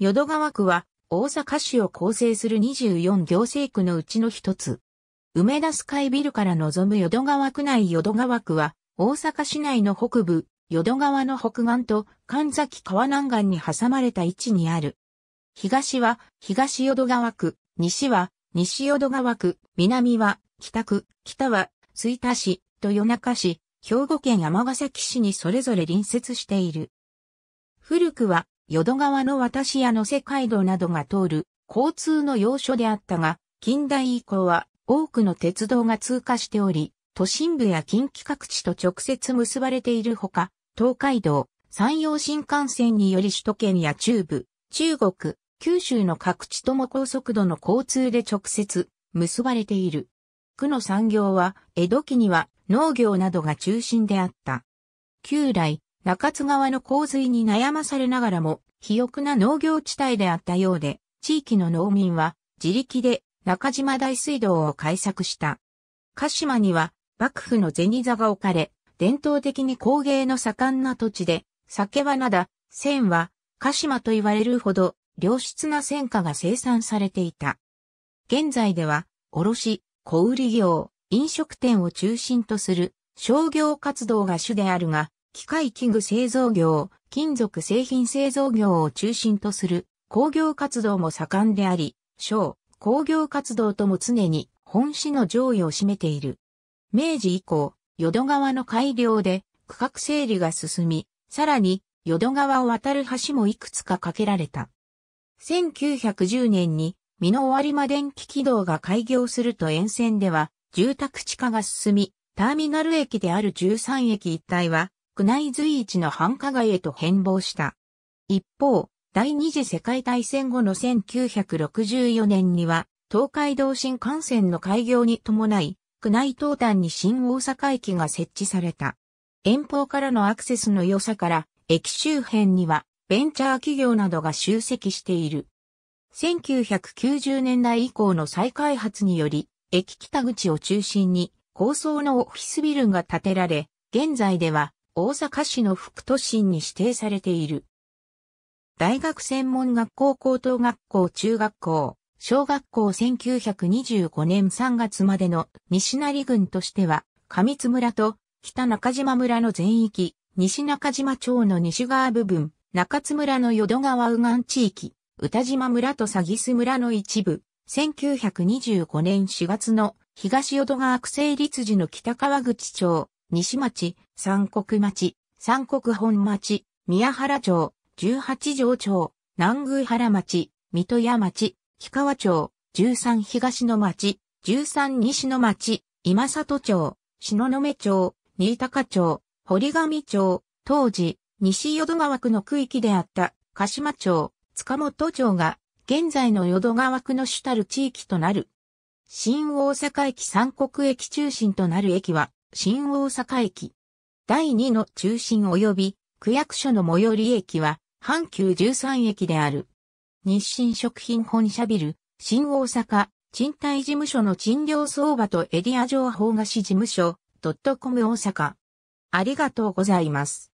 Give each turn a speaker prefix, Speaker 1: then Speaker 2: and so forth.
Speaker 1: 淀川区は大阪市を構成する24行政区のうちの一つ。梅田スカイビルから望む淀川区内淀川区は大阪市内の北部、淀川の北岸と神崎川南岸に挟まれた位置にある。東は東淀川区、西は西淀川区、南は北区、北は水田市、豊中市、兵庫県山ヶ崎市にそれぞれ隣接している。古くは淀川の渡し屋の世界道などが通る交通の要所であったが、近代以降は多くの鉄道が通過しており、都心部や近畿各地と直接結ばれているほか、東海道、山陽新幹線により首都圏や中部、中国、九州の各地とも高速度の交通で直接結ばれている。区の産業は、江戸期には農業などが中心であった。旧来、中津川の洪水に悩まされながらも、肥沃な農業地帯であったようで、地域の農民は自力で中島大水道を開削した。鹿島には幕府の銭座が置かれ、伝統的に工芸の盛んな土地で、酒はなだ、千は鹿島と言われるほど良質な戦貨が生産されていた。現在では、卸、小売業、飲食店を中心とする商業活動が主であるが、機械器具製造業、金属製品製造業を中心とする工業活動も盛んであり、小、工業活動とも常に本市の上位を占めている。明治以降、淀川の改良で区画整理が進み、さらに淀川を渡る橋もいくつか架けられた。1910年に美濃終わり間電気軌道が開業すると沿線では住宅地化が進み、ターミナル駅である13駅一帯は宮内随一の繁華街へと変貌した。一方、第二次世界大戦後の1964年には、東海道新幹線の開業に伴い、宮内東端に新大阪駅が設置された。遠方からのアクセスの良さから、駅周辺にはベンチャー企業などが集積している。1990年代以降の再開発により、駅北口を中心に高層のオフィスビルが建てられ、現在では大阪市の副都心に指定されている。大学専門学校高等学校中学校、小学校1925年3月までの西成郡としては、上津村と北中島村の全域、西中島町の西側部分、中津村の淀川右岸地域、宇多島村と詐欺巣村の一部、1925年4月の東淀川区成立時の北川口町、西町、三国町、三国本町、宮原町、十八条町、南宮原町、水戸屋町、木川町、十三東の町、十三西の町、今里町、篠目町、新高町、堀上町、当時、西淀川区の区域であった鹿島町、塚本町が、現在の淀川区の主たる地域となる。新大阪駅三国駅中心となる駅は、新大阪駅。第2の中心及び区役所の最寄り駅は阪急13駅である。日清食品本社ビル、新大阪、賃貸事務所の賃料相場とエリア情報菓子事務所、ドットコム大阪。ありがとうございます。